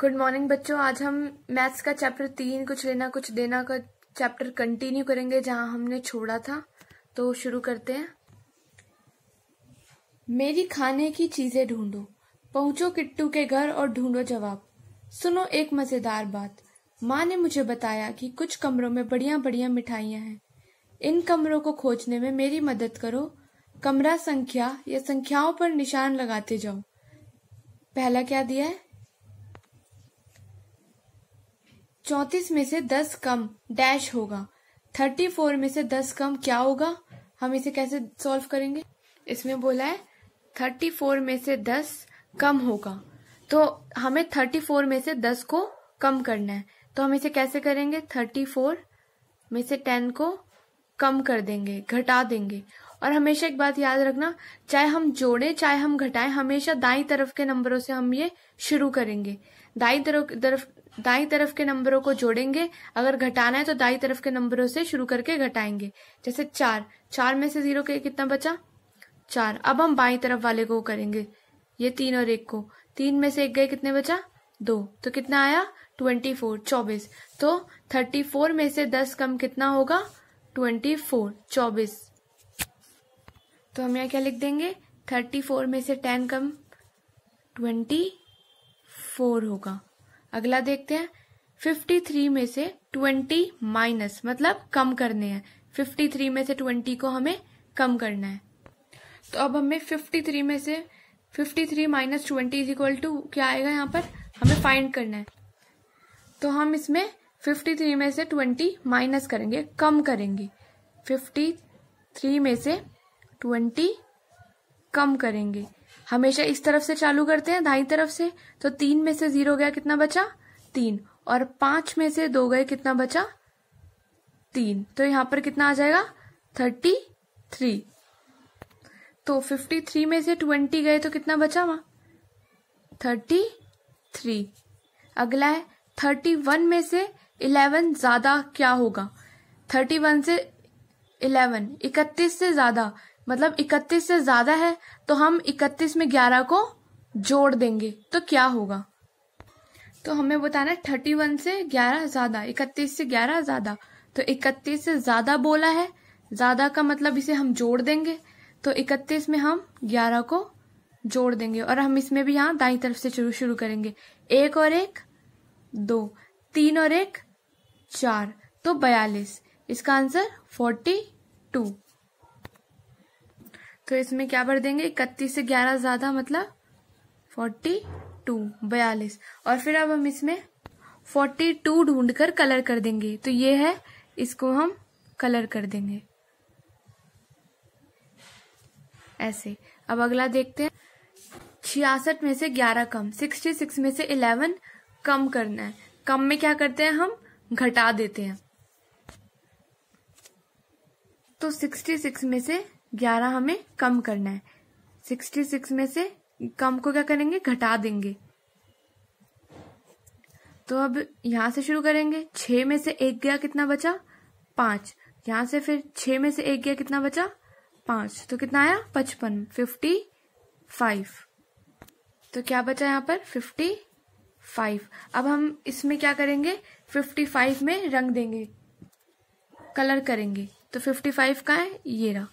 good morning बच्चों आज हम मैथ्स का चैप्टर तीन कुछ लेना कुछ देना का चैप्टर कंटिन्यू करेंगे जहां हमने छोड़ा था तो शुरू करते हैं मेरी खाने की चीजें ढूंढो पहुंचो किट्टू के घर और ढूंढो जवाब सुनो एक मजेदार बात माँ ने मुझे बताया कि कुछ कमरों में बढ़िया बढ़िया मिठाइयां हैं इन कमरों को खोजने में मेरी मदद करो कमरा संख्या या संख्याओं पर निशान लगाते जाओ पहला क्या दिया है चौतीस में से दस कम डैश होगा थर्टी फोर में से दस कम क्या होगा हम इसे कैसे सॉल्व करेंगे इसमें बोला है थर्टी फोर में से दस कम होगा तो हमें थर्टी फोर में से दस को कम करना है तो हम इसे कैसे करेंगे थर्टी फोर में से टेन को कम कर देंगे घटा देंगे और हमेशा एक बात याद रखना चाहे हम जोड़े चाहे हम घटाएं हमेशा दाई तरफ के नंबरों से हम ये शुरू करेंगे दाई तरफ तरफ दाई तरफ के नंबरों को जोड़ेंगे अगर घटाना है तो दाई तरफ के नंबरों से शुरू करके घटाएंगे जैसे चार चार में से जीरो के कितना बचा चार अब हम बाई तरफ वाले को करेंगे ये तीन और एक को तीन में से एक गए कितने बचा दो तो कितना आया ट्वेंटी फोर चौबीस तो थर्टी फोर में से दस कम कितना होगा ट्वेंटी फोर चौबीस तो हम यहाँ क्या लिख देंगे थर्टी फोर में से टेन कम ट्वेंटी फोर होगा अगला देखते हैं 53 में से 20 माइनस मतलब कम करने हैं 53 में से 20 को हमें कम करना है तो अब हमें 53 में से 53 three minus twenty is equal to क्या आएगा यहाँ पर हमें फाइंड करना है तो हम इसमें 53 में से 20 माइनस करेंगे कम करेंगे 53 में से 20 कम करेंगे हमेशा इस तरफ से चालू करते हैं दाई तरफ से तो तीन में से जीरो गया कितना बचा तीन और पांच में से दो गए कितना बचा तीन तो यहां पर कितना आ जाएगा थर्टी थ्री तो फिफ्टी थ्री में से ट्वेंटी गए तो कितना बचा वहां थर्टी थ्री अगला है थर्टी वन में से इलेवन ज्यादा क्या होगा थर्टी वन से इलेवन इकतीस से ज्यादा मतलब इकतीस से ज्यादा है तो हम इकतीस में ग्यारह को जोड़ देंगे तो क्या होगा तो हमें बताना है थर्टी वन से ग्यारह ज्यादा इकतीस से ग्यारह ज्यादा तो इकतीस से ज्यादा बोला है ज्यादा का मतलब इसे हम जोड़ देंगे तो इकतीस में हम ग्यारह को जोड़ देंगे और हम इसमें भी यहाँ दाई तरफ से शुरू शुरू करेंगे एक और एक दो तीन और एक चार तो बयालीस इसका आंसर फोर्टी टू तो इसमें क्या भर देंगे इकतीस से ग्यारह ज्यादा मतलब फोर्टी टू बयालीस और फिर अब हम इसमें फोर्टी टू ढूंढ कर कलर कर देंगे तो ये है इसको हम कलर कर देंगे ऐसे अब अगला देखते हैं छियासठ में से ग्यारह कम सिक्सटी सिक्स में से इलेवन कम करना है कम में क्या करते हैं हम घटा देते हैं तो सिक्सटी सिक्स में से ग्यारह हमें कम करना है सिक्सटी सिक्स में से कम को क्या करेंगे घटा देंगे तो अब यहां से शुरू करेंगे छ में से एक गया कितना बचा पांच यहां से फिर छह में से एक गया कितना बचा पांच तो कितना आया पचपन फिफ्टी फाइव तो क्या बचा यहाँ पर फिफ्टी फाइव अब हम इसमें क्या करेंगे फिफ्टी फाइव में रंग देंगे कलर करेंगे तो फिफ्टी फाइव का है ये रहा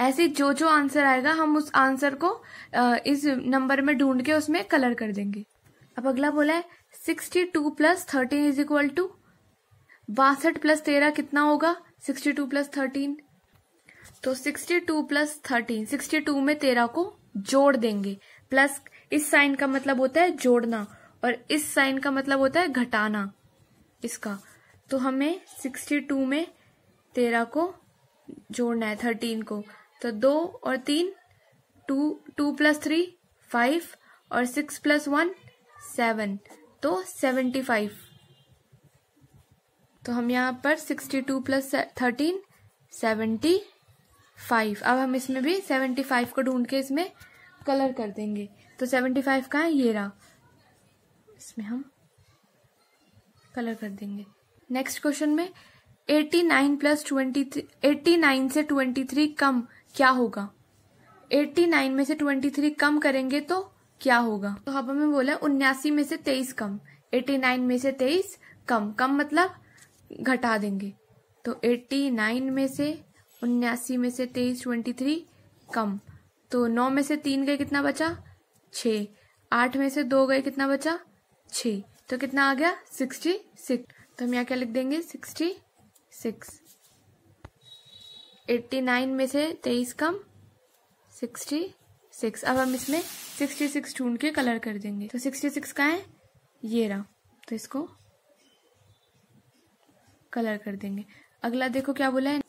ऐसे जो जो आंसर आएगा हम उस आंसर को इस नंबर में ढूंढ के उसमें कलर कर देंगे अब अगला बोला है sixty two plus thirteen is equal to बासठ प्लस तेरह कितना होगा सिक्सटी टू प्लस थर्टीन तो sixty two plus thirteen sixty two में तेरह को जोड़ देंगे प्लस इस साइन का मतलब होता है जोड़ना और इस साइन का मतलब होता है घटाना इसका तो हमें सिक्सटी टू में तेरह को जोड़ना है थर्टीन को तो दो और तीन two two plus three five और सिक्स प्लस वन सेवन तो सेवेंटी फाइव तो हम यहाँ पर sixty two plus thirteen seventy five अब हम इसमें भी सेवेंटी फाइव को ढूंढ के इसमें कलर कर देंगे तो सेवेंटी फाइव का है ये रहा इसमें हम कलर कर देंगे नेक्स्ट क्वेश्चन में eighty nine plus twenty three eighty nine से ट्वेंटी थ्री कम क्या होगा 89 में से 23 कम करेंगे तो क्या होगा तो अब हमें बोला उन्यासी में से 23 कम 89 में से 23 कम कम मतलब घटा देंगे तो 89 में से उन्यासी में से 23 23 कम तो 9 में से 3 गए कितना बचा 6 8 में से 2 गए कितना बचा 6 तो कितना आ गया 66 तो हम यहाँ क्या लिख देंगे 66 एट्टी नाइन में से तेईस कम सिक्सटी सिक्स अब हम इसमें सिक्सटी सिक्स ढूंढ के कलर कर देंगे तो सिक्सटी सिक्स का है ये रहा तो इसको कलर कर देंगे अगला देखो क्या बोला है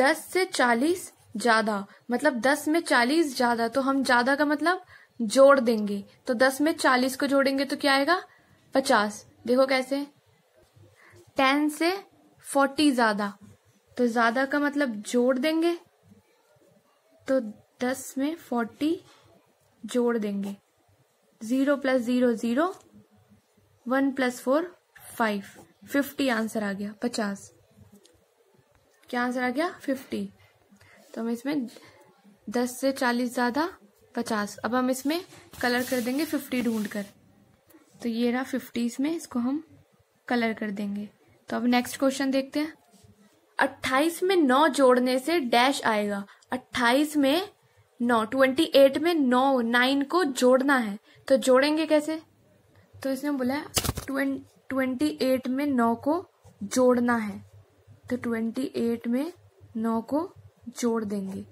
दस से चालीस ज्यादा मतलब दस में चालीस ज्यादा तो हम ज्यादा का मतलब जोड़ देंगे तो दस में चालीस को जोड़ेंगे तो क्या आएगा पचास देखो कैसे टेन से फोर्टी ज्यादा तो ज्यादा का मतलब जोड़ देंगे तो दस में फोर्टी जोड़ देंगे zero plus zero zero one plus four five fifty answer आ गया पचास क्या आंसर आ गया फिफ्टी तो हम इसमें दस से चालीस ज्यादा पचास अब हम इसमें कलर कर देंगे फिफ्टी ढूंढ कर तो ये रहा फिफ्टी इसमें इसको हम कलर कर देंगे तो अब नेक्स्ट क्वेश्चन देखते हैं अट्ठाईस में नौ जोड़ने से डैश आएगा अट्ठाईस में नौ ट्वेंटी एट में नौ नाइन को जोड़ना है तो जोड़ेंगे कैसे तो इसने बोला ट्वेंटी एट में नौ को जोड़ना है तो ट्वेंटी एट में नौ को जोड़ देंगे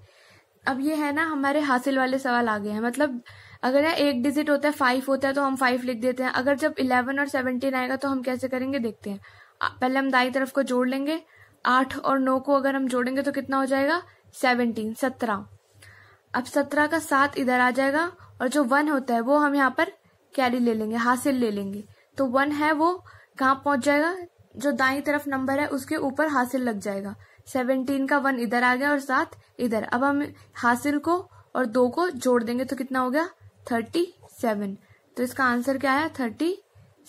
अब ये है ना हमारे हासिल वाले सवाल आ गए हैं मतलब अगर यहाँ एक डिजिट होता है फाइव होता है तो हम फाइव लिख देते हैं अगर जब इलेवन और सेवनटीन आएगा तो हम कैसे करेंगे देखते हैं पहले हम दाई तरफ को जोड़ लेंगे आठ और नौ को अगर हम जोड़ेंगे तो कितना हो जाएगा सेवनटीन सत्रह अब सत्रह का सात इधर आ जाएगा और जो वन होता है वो हम यहाँ पर कैरी ले लेंगे हासिल ले लेंगे तो वन है वो कहाँ पहुंच जाएगा जो दाई तरफ नंबर है उसके ऊपर हासिल लग जाएगा सेवनटीन का वन इधर आ गया और सात इधर अब हम हासिल को और दो को जोड़ देंगे तो कितना हो गया थर्टी सेवन तो इसका आंसर क्या है थर्टी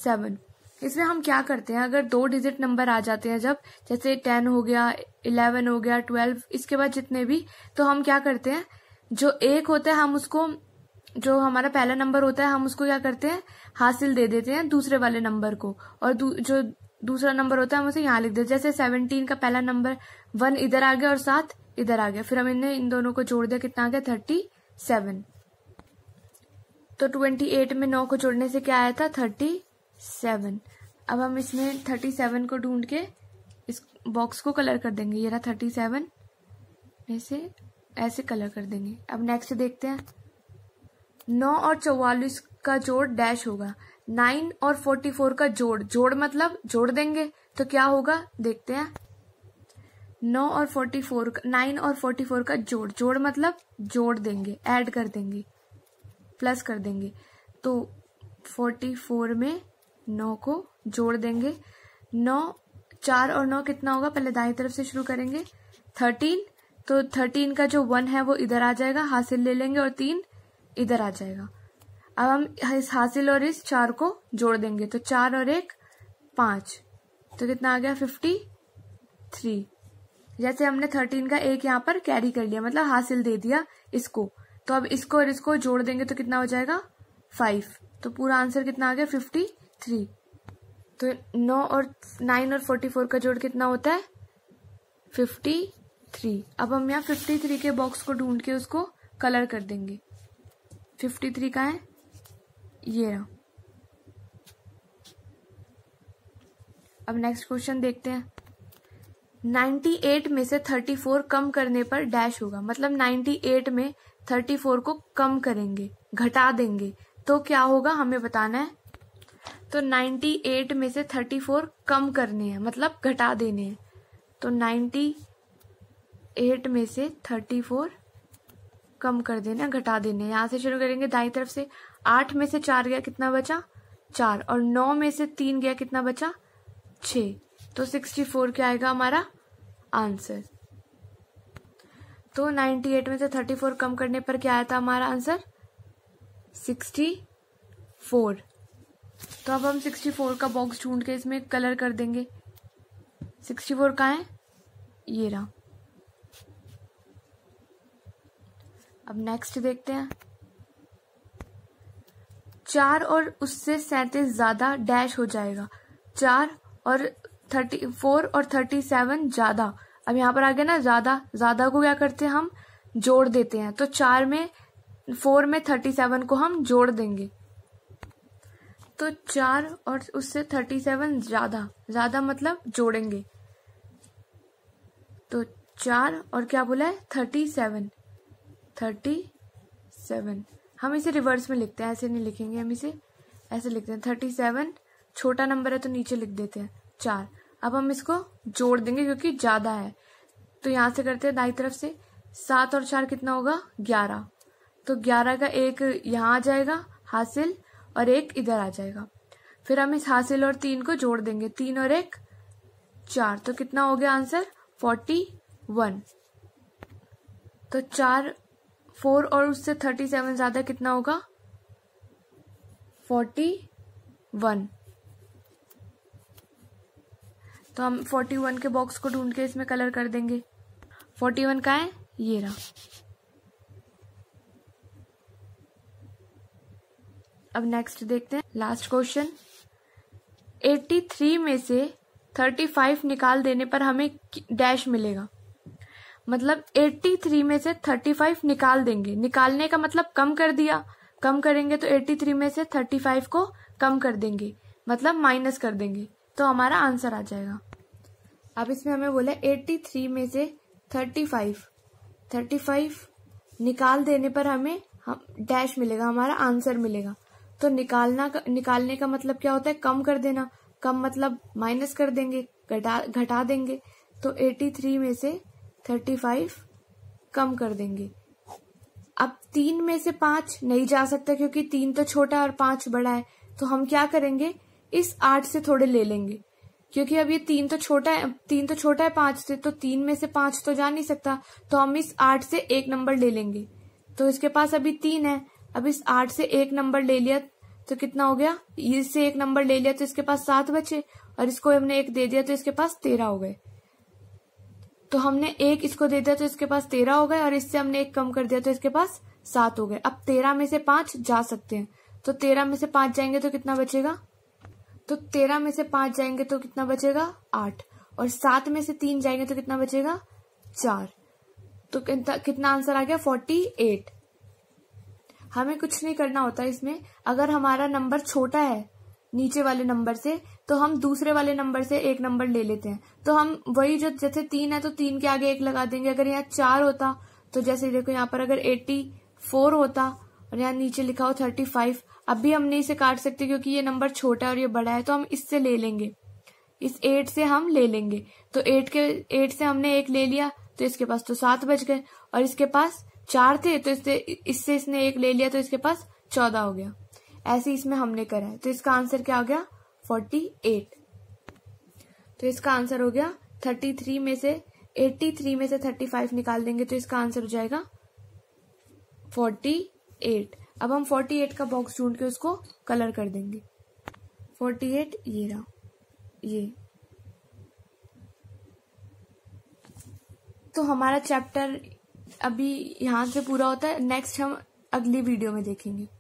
सेवन इसमें हम क्या करते हैं अगर दो डिजिट नंबर आ जाते हैं जब जैसे टेन हो गया इलेवन हो गया ट्वेल्व इसके बाद जितने भी तो हम क्या करते हैं जो एक होता है हम उसको जो हमारा पहला नंबर होता है हम उसको क्या करते हैं हासिल दे देते हैं दूसरे वाले नंबर को और दू, जो दूसरा नंबर होता है हम उसे यहाँ लिख देते जैसे सेवनटीन का पहला नंबर वन इधर आ गया और सात इधर आ गया फिर हम इन्हें इन दोनों को जोड़ दिया कितना आ गया थर्टी सेवन तो ट्वेंटी एट में नौ को जोड़ने से क्या आया था थर्टी सेवन अब हम इसमें थर्टी सेवन को ढूंढ के इस बॉक्स को कलर कर देंगे ये रहा थर्टी सेवन ऐसे ऐसे कलर कर देंगे अब नेक्स्ट देखते हैं नौ और चौवालीस का जोड़ डैश होगा नाइन और फोर्टी फोर का जोड़ जोड़ मतलब जोड़ देंगे तो क्या होगा देखते हैं नौ और फोर्टी फोर नाइन और फोर्टी फोर का जोड़ जोड़ मतलब जोड़ देंगे ऐड कर देंगे प्लस कर देंगे तो फोर्टी फोर में नौ को जोड़ देंगे नौ चार और नौ कितना होगा पहले दाएं तरफ से शुरू करेंगे थर्टीन तो थर्टीन का जो वन है वो इधर आ जाएगा हासिल ले लेंगे और तीन इधर आ जाएगा अब हम इस हासिल और इस चार को जोड़ देंगे तो चार और एक पांच तो कितना आ गया फिफ्टी थ्री जैसे हमने थर्टीन का एक यहां पर कैरी कर लिया मतलब हासिल दे दिया इसको तो अब इसको और इसको जोड़ देंगे तो कितना हो जाएगा फाइव तो पूरा आंसर कितना आ गया फिफ्टी थ्री तो नौ और नाइन और फोर्टी फोर का जोड़ कितना होता है फिफ्टी थ्री अब हम यहाँ फिफ्टी थ्री के बॉक्स को ढूंढ के उसको कलर कर देंगे फिफ्टी थ्री का है ये रहा अब नेक्स्ट क्वेश्चन देखते हैं 98 में से 34 कम करने पर डैश होगा मतलब 98 में 34 को कम करेंगे घटा देंगे तो क्या होगा हमें बताना है तो 98 में से 34 कम करने हैं मतलब घटा देने हैं तो 98 में से 34 कम कर देना घटा देने यहाँ से शुरू करेंगे दाई तरफ से आठ में से चार गया कितना बचा चार और नौ में से तीन गया कितना बचा छ तो सिक्सटी फोर क्या आएगा हमारा आंसर तो नाइन्टी एट में से थर्टी फोर कम करने पर क्या आया था हमारा आंसर सिक्सटी फोर तो अब हम सिक्सटी फोर का बॉक्स ढूंढ के इसमें कलर कर देंगे सिक्सटी फोर कहाँ है ये रहा अब नेक्स्ट देखते हैं चार और उससे सैंतीस ज्यादा डैश हो जाएगा चार और थर्टी फोर और थर्टी सेवन ज्यादा अब यहाँ पर आ गया ना ज्यादा ज्यादा को क्या करते हैं हम जोड़ देते हैं तो चार में फोर में थर्टी सेवन को हम जोड़ देंगे तो चार और उससे थर्टी सेवन ज्यादा ज्यादा मतलब जोड़ेंगे तो चार और क्या बोला है थर्टी सेवन थर्टी सेवन हम इसे रिवर्स में लिखते हैं ऐसे नहीं लिखेंगे हम इसे ऐसे लिखते हैं थर्टी सेवन छोटा नंबर है तो नीचे लिख देते हैं चार अब हम इसको जोड़ देंगे क्योंकि ज्यादा है तो यहां से करते हैं दाई तरफ से सात और चार कितना होगा ग्यारह तो ग्यारह का एक यहां आ जाएगा हासिल और एक इधर आ जाएगा फिर हम इस हासिल और तीन को जोड़ देंगे तीन और एक चार तो कितना हो गया आंसर फोर्टी वन तो चार फोर और उससे थर्टी सेवन ज्यादा कितना होगा फोर्टी वन तो हम फोर्टी वन के बॉक्स को ढूंढ के इसमें कलर कर देंगे फोर्टी वन का है ये रहा अब नेक्स्ट देखते हैं लास्ट क्वेश्चन 83 में से 35 निकाल देने पर हमें डैश मिलेगा मतलब 83 में से 35 निकाल देंगे निकालने का मतलब कम कर दिया कम करेंगे तो 83 में से 35 को कम कर देंगे मतलब माइनस कर देंगे तो हमारा आंसर आ जाएगा अब इसमें हमें बोला 83 में से 35 35 निकाल देने पर हमें हम डैश मिलेगा हमारा आंसर मिलेगा तो निकालना निकालने का मतलब क्या होता है कम कर देना कम मतलब माइनस कर देंगे घटा घटा देंगे तो 83 में से 35 कम कर देंगे अब तीन में से पांच नहीं जा सकता क्योंकि तीन तो छोटा और पांच बड़ा है तो हम क्या करेंगे इस आठ से थोड़े ले लेंगे क्योंकि अब ये तीन तो छोटा है तीन तो छोटा है पांच से तो तीन में से पांच तो जा नहीं सकता तो हम इस आठ से एक नंबर ले लेंगे तो इसके पास अभी तीन है अब इस आठ से एक नंबर ले लिया तो कितना हो गया इससे एक नंबर ले लिया तो इसके पास सात बचे और इसको हमने एक दे दिया तो इसके पास तेरह हो गए तो हमने एक इसको दे दिया तो इसके पास तेरह हो गए और इससे हमने एक कम कर दिया तो इसके पास सात हो गए अब तेरह में से पांच जा सकते हैं तो तेरह में से पांच जाएंगे तो कितना बचेगा तो तेरह में से पांच जाएंगे तो कितना बचेगा आठ और सात में से तीन जाएंगे तो कितना बचेगा चार तो कितना आंसर आ गया फोर्टी एट हमें कुछ नहीं करना होता इसमें अगर हमारा नंबर छोटा है नीचे वाले नंबर से तो हम दूसरे वाले नंबर से एक नंबर ले लेते हैं तो हम वही जो जैसे तीन है तो तीन के आगे एक लगा देंगे अगर यहाँ चार होता तो जैसे देखो यहाँ पर अगर एट्टी फोर होता और यहाँ नीचे लिखा हो थर्टी फाइव अब भी हम नहीं इसे काट सकते क्योंकि ये नंबर छोटा है और ये बड़ा है तो हम इससे ले लेंगे इस एट से हम ले लेंगे तो एट के एट से हमने एक ले लिया तो इसके पास तो सात बज गए और इसके पास चार थे तो इससे इससे इसने एक ले लिया तो इसके पास चौदह हो गया ऐसे इसमें हमने करा है तो इसका आंसर क्या हो गया फोर्टी एट तो इसका आंसर हो गया थर्टी थ्री में से एट्टी थ्री में से थर्टी फाइव निकाल देंगे तो इसका आंसर हो जाएगा फोर्टी एट अब हम फोर्टी एट का बॉक्स ढूंढ के उसको कलर कर देंगे फोर्टी एट ये रहा ये तो हमारा चैप्टर अभी यहाँ से पूरा होता है नेक्स्ट हम अगली वीडियो में देखेंगे